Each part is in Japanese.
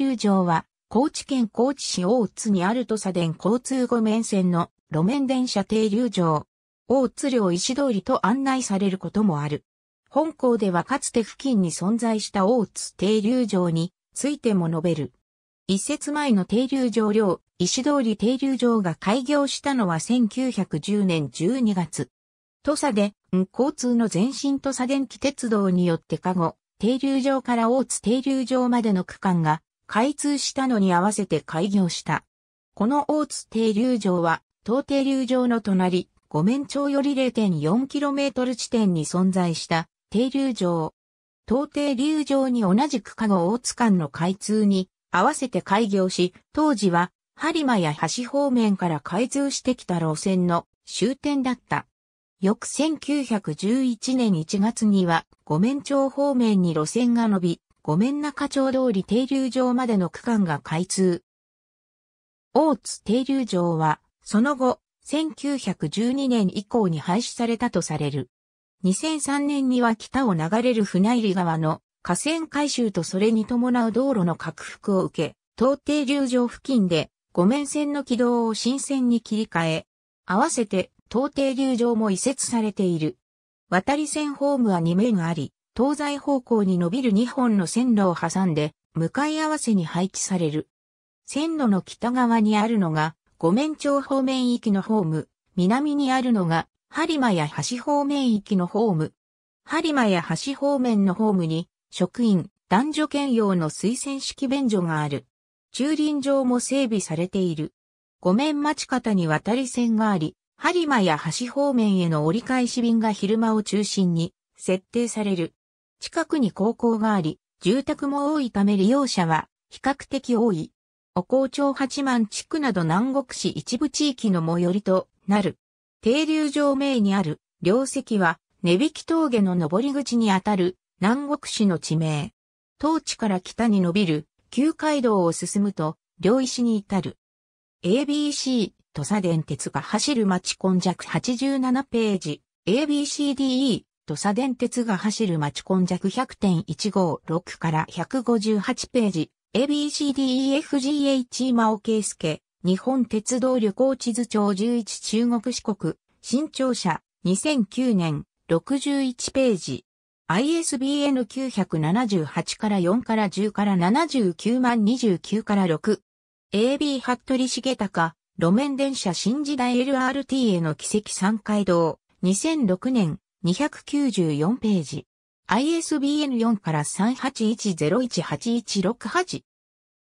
球場は、高知県高知市大津にある土佐電交通5面線の路面電車停留場。大津領石通りと案内されることもある。本校ではかつて付近に存在した大津停留場についても述べる。一節前の停留場領、石通り停留場が開業したのは1910年12月。土佐で、交通の前身土佐電気鉄道によって加護、停留場から大津停留場までの区間が開通したのに合わせて開業した。この大津停留場は、東停留場の隣、五面町より 0.4km 地点に存在した停留場。東停留場に同じく加護大津間の開通に合わせて開業し、当時は、播磨や橋方面から開通してきた路線の終点だった。翌1911年1月には、五面町方面に路線が伸び、ごめんな課長通り停留場までの区間が開通。大津停留場は、その後、1912年以降に廃止されたとされる。2003年には北を流れる船入川の河川改修とそれに伴う道路の拡幅を受け、東停留場付近で五面線の軌道を新線に切り替え、合わせて東停留場も移設されている。渡り線ホームは2面あり、東西方向に伸びる2本の線路を挟んで、向かい合わせに配置される。線路の北側にあるのが、五面町方面行きのホーム、南にあるのが、播磨や橋方面行きのホーム。播磨や橋方面のホームに、職員、男女兼用の推薦式便所がある。駐輪場も整備されている。五面町方に渡り線があり、播磨や橋方面への折り返し便が昼間を中心に設定される。近くに高校があり、住宅も多いため利用者は比較的多い。お校町八幡地区など南国市一部地域の最寄りとなる。停留場名にある両席は根引峠の登り口にあたる南国市の地名。当地から北に伸びる旧街道を進むと両石に至る。ABC 土佐電鉄が走る町今弱87ページ ABCDE 土佐電鉄が走る町根弱100.156から158ページ、ABCDEFGH 今尾啓介、日本鉄道旅行地図帳11中国四国、新庁舎、2009年、61ページ。ISBN 978から4から10から79万29から6。AB 服部重隆、路面電車新時代 LRT への奇跡三回道、2006年、294ページ。ISBN 4から3 8 1 0 1 8 1 6 8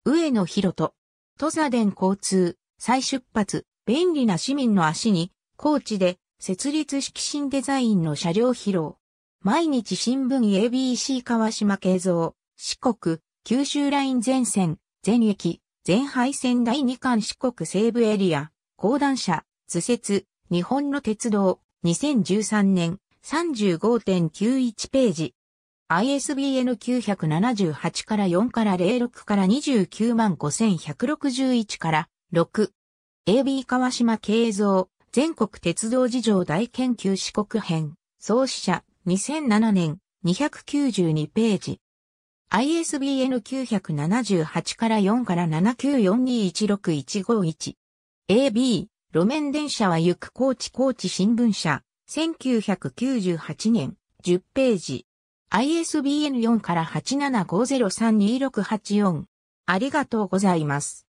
上野広と、土佐電交通、再出発、便利な市民の足に、高知で、設立式新デザインの車両披露。毎日新聞 ABC 川島慶三、四国、九州ライン全線、全駅、全廃線第2巻四国西部エリア、高段車、図説、日本の鉄道、2013年、35.91ページ。ISBN 978から4から06から29万5161から6。AB 川島慶三、全国鉄道事情大研究四国編、創始者、2007年、292ページ。ISBN 978から4から794216151。AB、路面電車は行く高知高知新聞社。1998年、10ページ。ISBN4 から875032684。ありがとうございます。